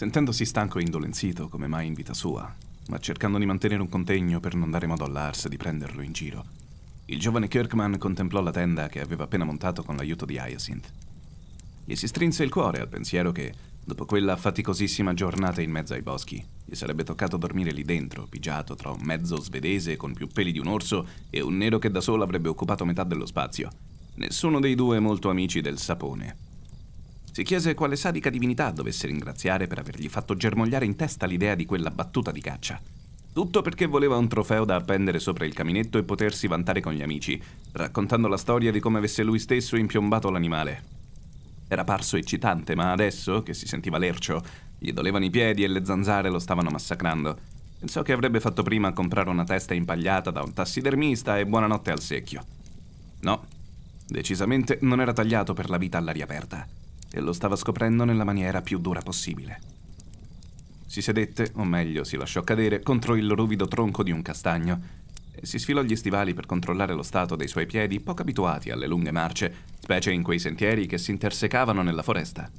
sentendosi stanco e indolenzito come mai in vita sua, ma cercando di mantenere un contegno per non dare modo a Lars di prenderlo in giro. Il giovane Kirkman contemplò la tenda che aveva appena montato con l'aiuto di Hyacinth. Gli si strinse il cuore al pensiero che, dopo quella faticosissima giornata in mezzo ai boschi, gli sarebbe toccato dormire lì dentro, pigiato tra un mezzo svedese con più peli di un orso e un nero che da solo avrebbe occupato metà dello spazio. Nessuno dei due molto amici del sapone. Si chiese quale sadica divinità dovesse ringraziare per avergli fatto germogliare in testa l'idea di quella battuta di caccia. Tutto perché voleva un trofeo da appendere sopra il caminetto e potersi vantare con gli amici, raccontando la storia di come avesse lui stesso impiombato l'animale. Era parso eccitante, ma adesso, che si sentiva lercio, gli dolevano i piedi e le zanzare lo stavano massacrando. Pensò che avrebbe fatto prima a comprare una testa impagliata da un tassidermista e buonanotte al secchio. No, decisamente non era tagliato per la vita all'aria aperta e lo stava scoprendo nella maniera più dura possibile. Si sedette, o meglio si lasciò cadere, contro il ruvido tronco di un castagno e si sfilò gli stivali per controllare lo stato dei suoi piedi poco abituati alle lunghe marce, specie in quei sentieri che si intersecavano nella foresta.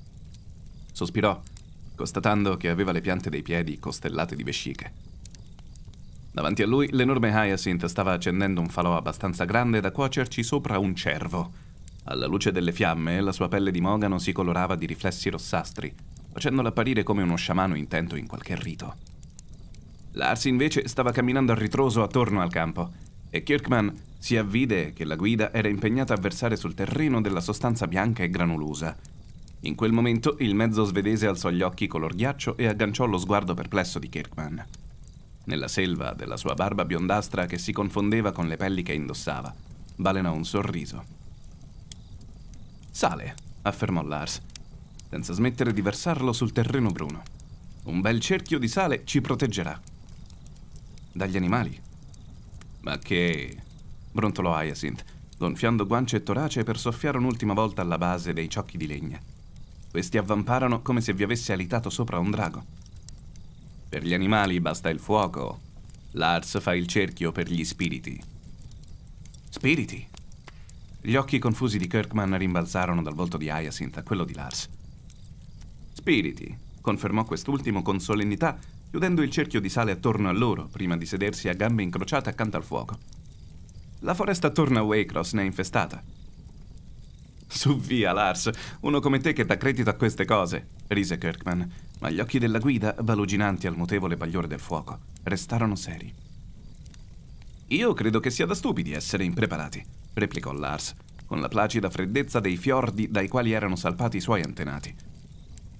Sospirò, constatando che aveva le piante dei piedi costellate di vesciche. Davanti a lui l'enorme Hyacinth stava accendendo un falò abbastanza grande da cuocerci sopra un cervo alla luce delle fiamme, la sua pelle di mogano si colorava di riflessi rossastri, facendola apparire come uno sciamano intento in qualche rito. Lars invece stava camminando a ritroso attorno al campo e Kirkman si avvide che la guida era impegnata a versare sul terreno della sostanza bianca e granulosa. In quel momento il mezzo svedese alzò gli occhi color ghiaccio e agganciò lo sguardo perplesso di Kirkman. Nella selva della sua barba biondastra che si confondeva con le pelli che indossava, balenò un sorriso. Sale, affermò Lars, senza smettere di versarlo sul terreno bruno. Un bel cerchio di sale ci proteggerà. Dagli animali? Ma che... brontolò Hyacinth, gonfiando guance e torace per soffiare un'ultima volta alla base dei ciocchi di legna. Questi avvamparano come se vi avesse alitato sopra un drago. Per gli animali basta il fuoco. Lars fa il cerchio per gli spiriti. Spiriti? Gli occhi confusi di Kirkman rimbalzarono dal volto di Hyacinth a quello di Lars. Spiriti, confermò quest'ultimo con solennità, chiudendo il cerchio di sale attorno a loro prima di sedersi a gambe incrociate accanto al fuoco. La foresta attorno a Waycross ne è infestata. Su via, Lars, uno come te che dà credito a queste cose, rise Kirkman, ma gli occhi della guida, baluginanti al mutevole bagliore del fuoco, restarono seri. Io credo che sia da stupidi essere impreparati replicò Lars, con la placida freddezza dei fiordi dai quali erano salpati i suoi antenati.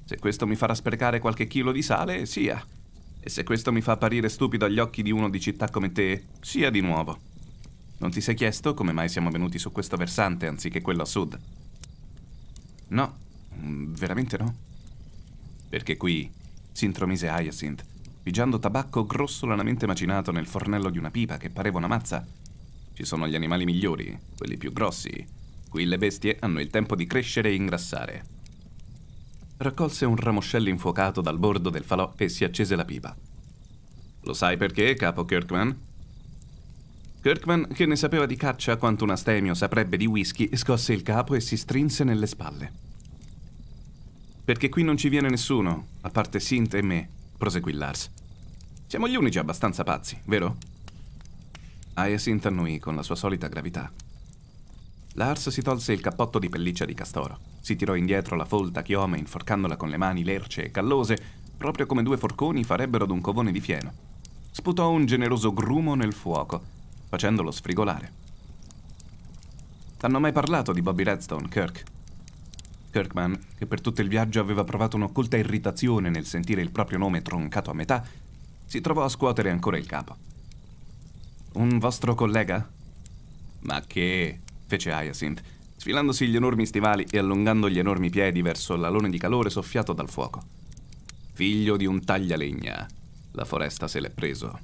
Se questo mi farà sprecare qualche chilo di sale, sia. E se questo mi fa apparire stupido agli occhi di uno di città come te, sia di nuovo. Non ti sei chiesto come mai siamo venuti su questo versante anziché quello a sud? No, mm, veramente no. Perché qui, si intromise Hyacinth, pigiando tabacco grossolanamente macinato nel fornello di una pipa che pareva una mazza ci sono gli animali migliori, quelli più grossi. Qui le bestie hanno il tempo di crescere e ingrassare. Raccolse un ramoscello infuocato dal bordo del falò e si accese la pipa. Lo sai perché, capo Kirkman? Kirkman, che ne sapeva di caccia quanto un astemio saprebbe di whisky, scosse il capo e si strinse nelle spalle. Perché qui non ci viene nessuno, a parte Sint e me, proseguì Lars. Siamo gli unici abbastanza pazzi, vero? Hayes intannuì con la sua solita gravità. Lars si tolse il cappotto di pelliccia di castoro, si tirò indietro la folta chioma inforcandola con le mani lerce e callose, proprio come due forconi farebbero ad un covone di fieno. Sputò un generoso grumo nel fuoco, facendolo sfrigolare. T'hanno mai parlato di Bobby Redstone, Kirk? Kirkman, che per tutto il viaggio aveva provato un'occulta irritazione nel sentire il proprio nome troncato a metà, si trovò a scuotere ancora il capo. Un vostro collega? Ma che... fece Hyacinth, sfilandosi gli enormi stivali e allungando gli enormi piedi verso l'alone di calore soffiato dal fuoco. Figlio di un taglialegna. La foresta se l'è preso.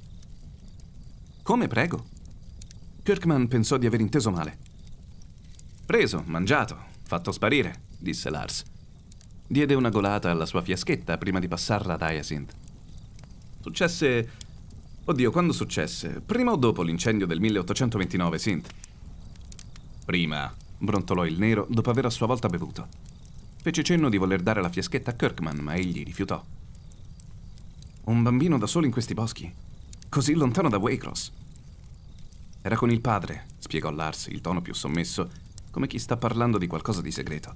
Come prego? Kirkman pensò di aver inteso male. Preso, mangiato, fatto sparire, disse Lars. Diede una golata alla sua fiaschetta prima di passarla ad Hyacinth. Successe Oddio, quando successe? Prima o dopo l'incendio del 1829, Sint? Prima, brontolò il nero dopo aver a sua volta bevuto. Fece cenno di voler dare la fiaschetta a Kirkman, ma egli rifiutò. Un bambino da solo in questi boschi? Così lontano da Waycross? Era con il padre, spiegò Lars, il tono più sommesso, come chi sta parlando di qualcosa di segreto.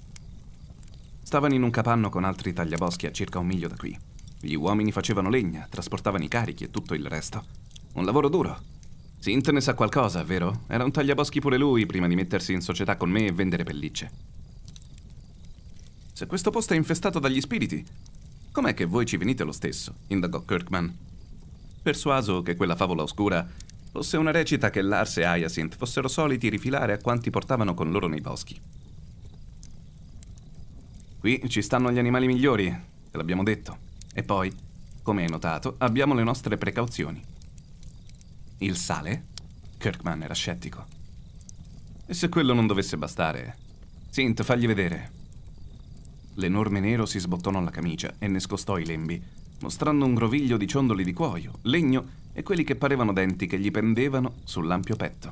Stavano in un capanno con altri tagliaboschi a circa un miglio da qui. Gli uomini facevano legna, trasportavano i carichi e tutto il resto. Un lavoro duro. Sint ne sa qualcosa, vero? Era un tagliaboschi pure lui prima di mettersi in società con me e vendere pellicce. Se questo posto è infestato dagli spiriti, com'è che voi ci venite lo stesso? indagò Kirkman. Persuaso che quella favola oscura fosse una recita che Lars e Hyacinth fossero soliti rifilare a quanti portavano con loro nei boschi. Qui ci stanno gli animali migliori, te l'abbiamo detto. E poi, come hai notato, abbiamo le nostre precauzioni. Il sale? Kirkman era scettico. E se quello non dovesse bastare? Sint, fagli vedere. L'enorme nero si sbottonò la camicia e ne scostò i lembi, mostrando un groviglio di ciondoli di cuoio, legno e quelli che parevano denti che gli pendevano sull'ampio petto.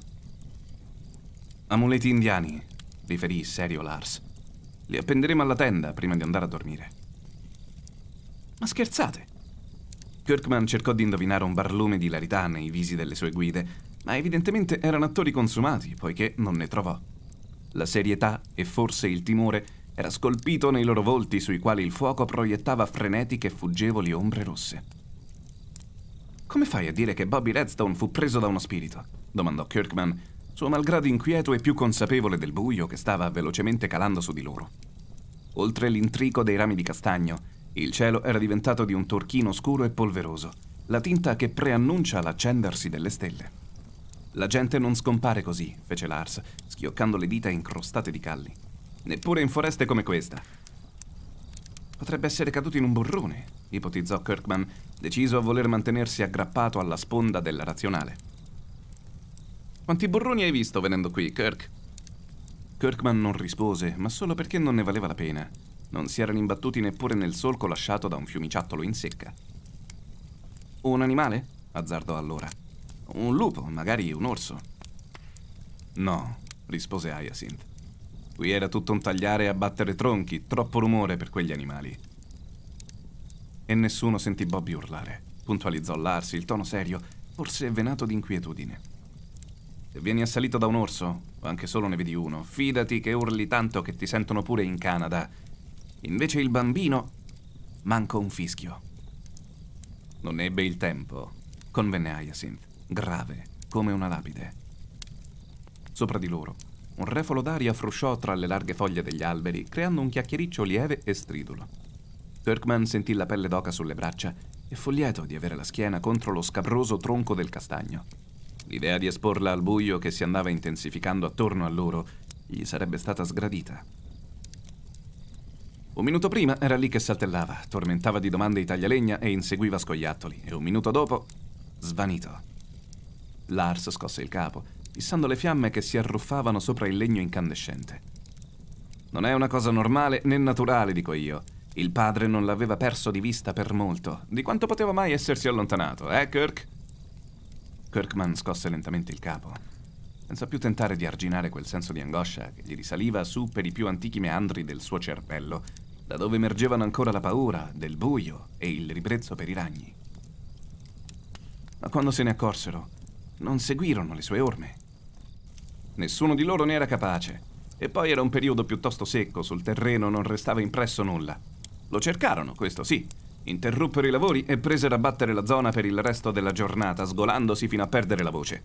Amuleti indiani, riferì serio Lars. Li appenderemo alla tenda prima di andare a dormire. Ma scherzate? Kirkman cercò di indovinare un barlume di ilarità nei visi delle sue guide, ma evidentemente erano attori consumati, poiché non ne trovò. La serietà e forse il timore era scolpito nei loro volti sui quali il fuoco proiettava frenetiche e fuggevoli ombre rosse. Come fai a dire che Bobby Redstone fu preso da uno spirito? domandò Kirkman, suo malgrado inquieto e più consapevole del buio che stava velocemente calando su di loro. Oltre l'intrico dei rami di castagno, il cielo era diventato di un torchino scuro e polveroso, la tinta che preannuncia l'accendersi delle stelle. La gente non scompare così, fece Lars, schioccando le dita incrostate di calli. Neppure in foreste come questa. Potrebbe essere caduto in un burrone, ipotizzò Kirkman, deciso a voler mantenersi aggrappato alla sponda della razionale. Quanti burroni hai visto venendo qui, Kirk? Kirkman non rispose, ma solo perché non ne valeva la pena. Non si erano imbattuti neppure nel solco lasciato da un fiumiciattolo in secca. Un animale? azzardò allora. Un lupo, magari un orso. No, rispose Hyacinth. Qui era tutto un tagliare e abbattere tronchi, troppo rumore per quegli animali. E nessuno sentì Bobby urlare. Puntualizzò Lars, il tono serio, forse venato di inquietudine. Se vieni assalito da un orso, o anche solo ne vedi uno, fidati che urli tanto che ti sentono pure in Canada Invece il bambino manco un fischio. Non ebbe il tempo, convenne Hyacinth, grave come una lapide. Sopra di loro, un refolo d'aria frusciò tra le larghe foglie degli alberi, creando un chiacchiericcio lieve e stridulo. Turkman sentì la pelle d'oca sulle braccia e fu lieto di avere la schiena contro lo scabroso tronco del castagno. L'idea di esporla al buio che si andava intensificando attorno a loro gli sarebbe stata sgradita. Un minuto prima era lì che saltellava, tormentava di domande i taglialegna e inseguiva scoiattoli, e un minuto dopo, svanito. Lars scosse il capo, fissando le fiamme che si arruffavano sopra il legno incandescente. Non è una cosa normale né naturale, dico io. Il padre non l'aveva perso di vista per molto. Di quanto poteva mai essersi allontanato, eh, Kirk? Kirkman scosse lentamente il capo, senza più tentare di arginare quel senso di angoscia che gli risaliva su per i più antichi meandri del suo cervello da dove emergevano ancora la paura, del buio e il ribrezzo per i ragni. Ma quando se ne accorsero, non seguirono le sue orme. Nessuno di loro ne era capace, e poi era un periodo piuttosto secco, sul terreno non restava impresso nulla. Lo cercarono, questo sì, interruppero i lavori e presero a battere la zona per il resto della giornata, sgolandosi fino a perdere la voce.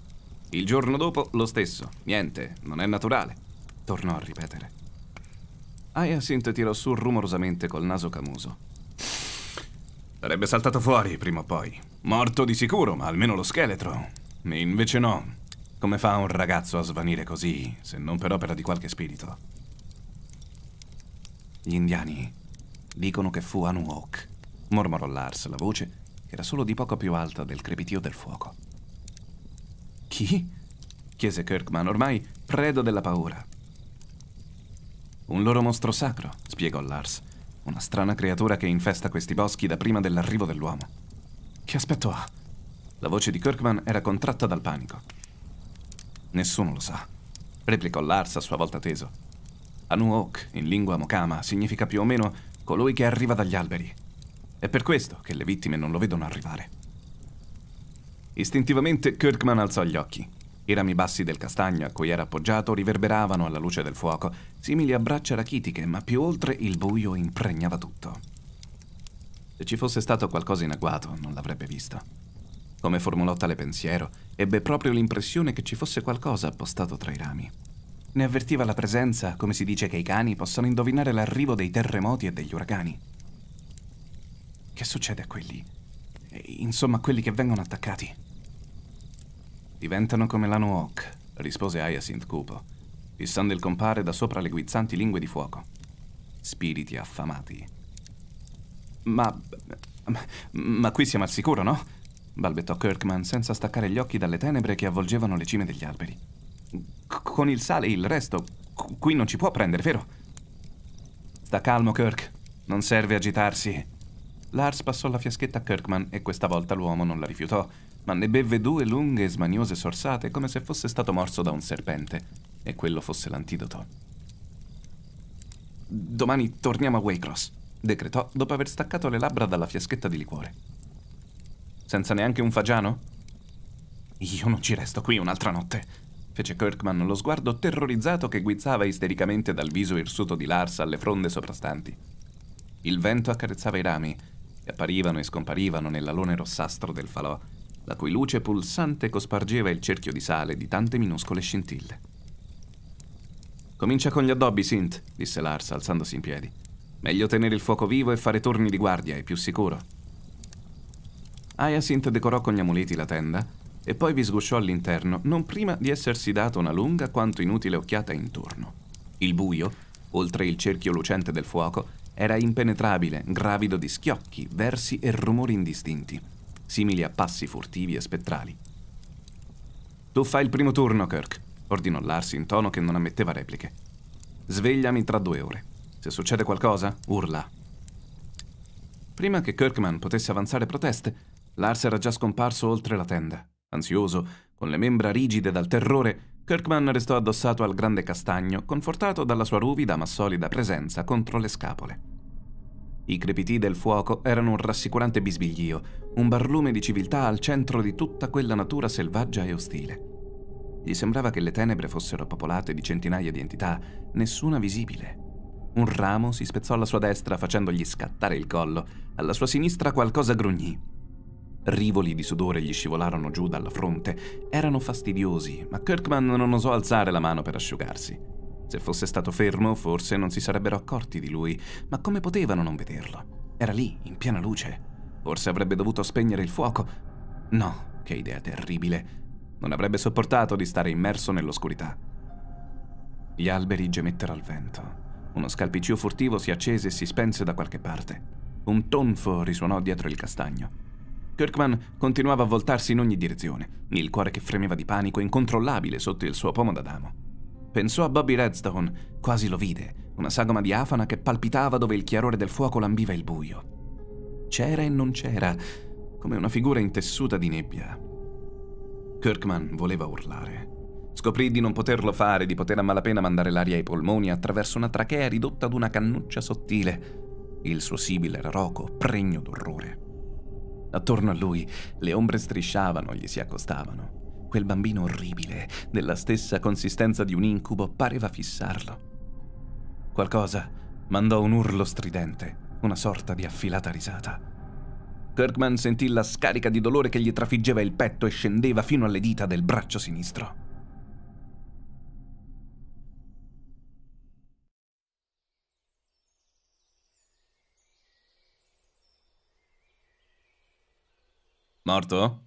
Il giorno dopo lo stesso, niente, non è naturale, tornò a ripetere. Ayasin tirò su rumorosamente col naso camuso. Sarebbe saltato fuori prima o poi. Morto di sicuro, ma almeno lo scheletro. E invece no. Come fa un ragazzo a svanire così, se non per opera di qualche spirito? Gli indiani dicono che fu Anuok, mormorò Lars, la voce era solo di poco più alta del crepitio del fuoco. Chi? chiese Kirkman, ormai preda della paura. Un loro mostro sacro, spiegò Lars. Una strana creatura che infesta questi boschi da prima dell'arrivo dell'uomo. Che aspetto ha? La voce di Kirkman era contratta dal panico. Nessuno lo sa, replicò Lars a sua volta teso. Anuok, in lingua mokama, significa più o meno colui che arriva dagli alberi. È per questo che le vittime non lo vedono arrivare. Istintivamente Kirkman alzò gli occhi. I rami bassi del castagno a cui era appoggiato riverberavano alla luce del fuoco, simili a braccia rachitiche, ma più oltre il buio impregnava tutto. Se ci fosse stato qualcosa in agguato, non l'avrebbe visto. Come formulò tale pensiero, ebbe proprio l'impressione che ci fosse qualcosa appostato tra i rami. Ne avvertiva la presenza, come si dice che i cani possono indovinare l'arrivo dei terremoti e degli uragani. Che succede a quelli? Eh, insomma, a quelli che vengono attaccati. Diventano come la Nuok, rispose Hyacinth cupo, fissando il compare da sopra le guizzanti lingue di fuoco. Spiriti affamati. Ma, ma, ma qui siamo al sicuro, no? balbettò Kirkman senza staccare gli occhi dalle tenebre che avvolgevano le cime degli alberi. Con il sale e il resto, qui non ci può prendere, vero? Sta calmo, Kirk. Non serve agitarsi. Lars passò la fiaschetta a Kirkman e questa volta l'uomo non la rifiutò, ma ne bevve due lunghe e smaniose sorsate come se fosse stato morso da un serpente e quello fosse l'antidoto. Domani torniamo a Waycross, decretò dopo aver staccato le labbra dalla fiaschetta di liquore. Senza neanche un fagiano? Io non ci resto qui un'altra notte, fece Kirkman lo sguardo terrorizzato che guizzava istericamente dal viso irsuto di Lars alle fronde soprastanti. Il vento accarezzava i rami, che apparivano e scomparivano nell'alone rossastro del falò, la cui luce pulsante cospargeva il cerchio di sale di tante minuscole scintille. Comincia con gli addobbi, Sint, disse Lars, alzandosi in piedi. Meglio tenere il fuoco vivo e fare torni di guardia, è più sicuro. Hyacinth decorò con gli amuleti la tenda e poi vi sgusciò all'interno, non prima di essersi data una lunga quanto inutile occhiata intorno. Il buio, oltre il cerchio lucente del fuoco, era impenetrabile, gravido di schiocchi, versi e rumori indistinti simili a passi furtivi e spettrali. Tu fai il primo turno, Kirk, ordinò Lars in tono che non ammetteva repliche. Svegliami tra due ore. Se succede qualcosa, urla. Prima che Kirkman potesse avanzare proteste, Lars era già scomparso oltre la tenda. Ansioso, con le membra rigide dal terrore, Kirkman restò addossato al grande castagno, confortato dalla sua ruvida ma solida presenza contro le scapole. I crepiti del fuoco erano un rassicurante bisbiglio, un barlume di civiltà al centro di tutta quella natura selvaggia e ostile. Gli sembrava che le tenebre fossero popolate di centinaia di entità, nessuna visibile. Un ramo si spezzò alla sua destra facendogli scattare il collo, alla sua sinistra qualcosa grugnì. Rivoli di sudore gli scivolarono giù dalla fronte, erano fastidiosi, ma Kirkman non osò alzare la mano per asciugarsi. Se fosse stato fermo, forse non si sarebbero accorti di lui, ma come potevano non vederlo? Era lì, in piena luce. Forse avrebbe dovuto spegnere il fuoco. No, che idea terribile. Non avrebbe sopportato di stare immerso nell'oscurità. Gli alberi gemettero al vento. Uno scalpiccio furtivo si accese e si spense da qualche parte. Un tonfo risuonò dietro il castagno. Kirkman continuava a voltarsi in ogni direzione, il cuore che fremeva di panico incontrollabile sotto il suo pomo d'adamo. Pensò a Bobby Redstone, quasi lo vide, una sagoma diafana che palpitava dove il chiarore del fuoco lambiva il buio. C'era e non c'era, come una figura intessuta di nebbia. Kirkman voleva urlare. Scoprì di non poterlo fare, di poter a malapena mandare l'aria ai polmoni attraverso una trachea ridotta ad una cannuccia sottile. Il suo sibile era roco, pregno d'orrore. Attorno a lui le ombre strisciavano, gli si accostavano quel bambino orribile, della stessa consistenza di un incubo, pareva fissarlo. Qualcosa mandò un urlo stridente, una sorta di affilata risata. Kirkman sentì la scarica di dolore che gli trafiggeva il petto e scendeva fino alle dita del braccio sinistro. Morto?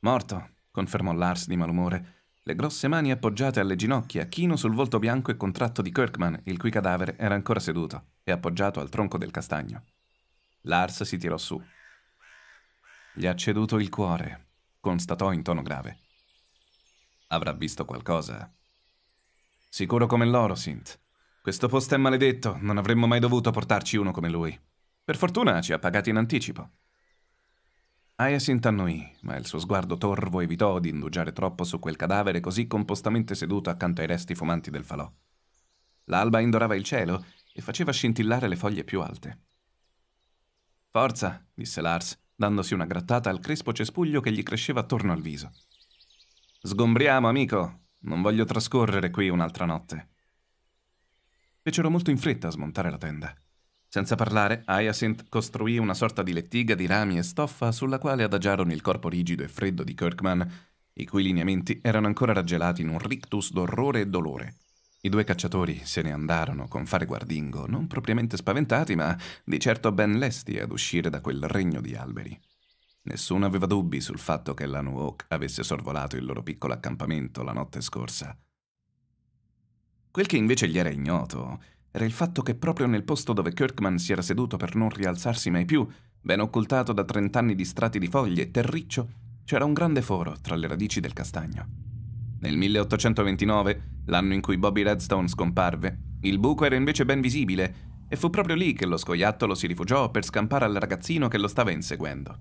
Morto confermò Lars di malumore, le grosse mani appoggiate alle ginocchia, chino sul volto bianco e contratto di Kirkman, il cui cadavere era ancora seduto e appoggiato al tronco del castagno. Lars si tirò su. Gli ha ceduto il cuore, constatò in tono grave. Avrà visto qualcosa. Sicuro come l'oro, Sint. Questo posto è maledetto, non avremmo mai dovuto portarci uno come lui. Per fortuna ci ha pagati in anticipo. Hyacinth annuì, ma il suo sguardo torvo evitò di indugiare troppo su quel cadavere così compostamente seduto accanto ai resti fumanti del falò. L'alba indorava il cielo e faceva scintillare le foglie più alte. Forza, disse Lars, dandosi una grattata al crespo cespuglio che gli cresceva attorno al viso. Sgombriamo, amico! Non voglio trascorrere qui un'altra notte. Fecero molto in fretta a smontare la tenda. Senza parlare, Hyacinth costruì una sorta di lettiga di rami e stoffa sulla quale adagiarono il corpo rigido e freddo di Kirkman, i cui lineamenti erano ancora raggelati in un rictus d'orrore e dolore. I due cacciatori se ne andarono con fare guardingo, non propriamente spaventati, ma di certo ben lesti ad uscire da quel regno di alberi. Nessuno aveva dubbi sul fatto che la Nuoc avesse sorvolato il loro piccolo accampamento la notte scorsa. Quel che invece gli era ignoto era il fatto che proprio nel posto dove Kirkman si era seduto per non rialzarsi mai più, ben occultato da trent'anni di strati di foglie e terriccio, c'era un grande foro tra le radici del castagno. Nel 1829, l'anno in cui Bobby Redstone scomparve, il buco era invece ben visibile e fu proprio lì che lo scoiattolo si rifugiò per scampare al ragazzino che lo stava inseguendo.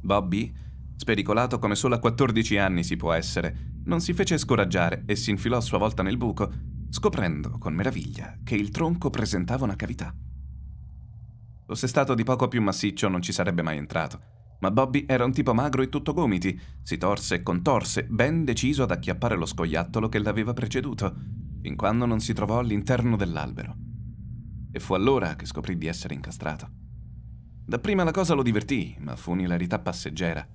Bobby, spericolato come solo a 14 anni si può essere, non si fece scoraggiare e si infilò a sua volta nel buco, scoprendo con meraviglia che il tronco presentava una cavità. Fosse stato di poco più massiccio non ci sarebbe mai entrato, ma Bobby era un tipo magro e tutto gomiti, si torse e contorse, ben deciso ad acchiappare lo scoiattolo che l'aveva preceduto, fin quando non si trovò all'interno dell'albero. E fu allora che scoprì di essere incastrato. Dapprima la cosa lo divertì, ma fu un'ilarità passeggera.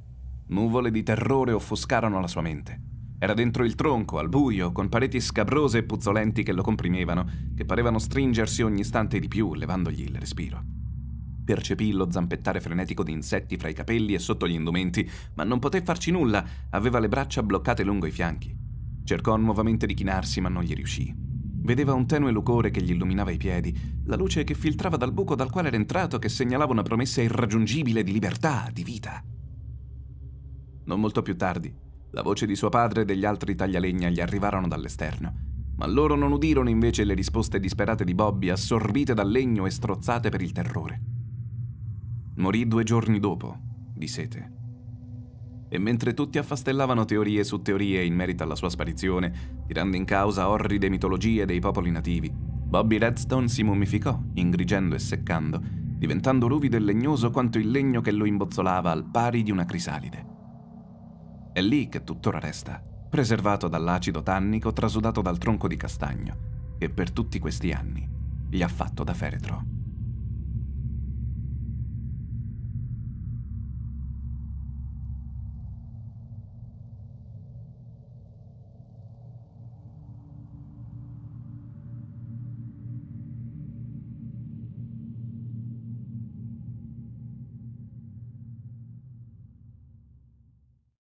Nuvole di terrore offuscarono la sua mente. Era dentro il tronco, al buio, con pareti scabrose e puzzolenti che lo comprimevano, che parevano stringersi ogni istante di più, levandogli il respiro. Percepì lo zampettare frenetico di insetti fra i capelli e sotto gli indumenti, ma non poté farci nulla, aveva le braccia bloccate lungo i fianchi. Cercò nuovamente di chinarsi, ma non gli riuscì. Vedeva un tenue lucore che gli illuminava i piedi, la luce che filtrava dal buco dal quale era entrato che segnalava una promessa irraggiungibile di libertà, di vita. Non molto più tardi, la voce di suo padre e degli altri taglialegna gli arrivarono dall'esterno ma loro non udirono invece le risposte disperate di Bobby, assorbite dal legno e strozzate per il terrore. Morì due giorni dopo, di sete. E mentre tutti affastellavano teorie su teorie in merito alla sua sparizione, tirando in causa orride mitologie dei popoli nativi, Bobby Redstone si mummificò, ingrigendo e seccando, diventando ruvido e legnoso quanto il legno che lo imbozzolava al pari di una crisalide. È lì che tuttora resta, preservato dall'acido tannico trasudato dal tronco di castagno, che per tutti questi anni gli ha fatto da feretro.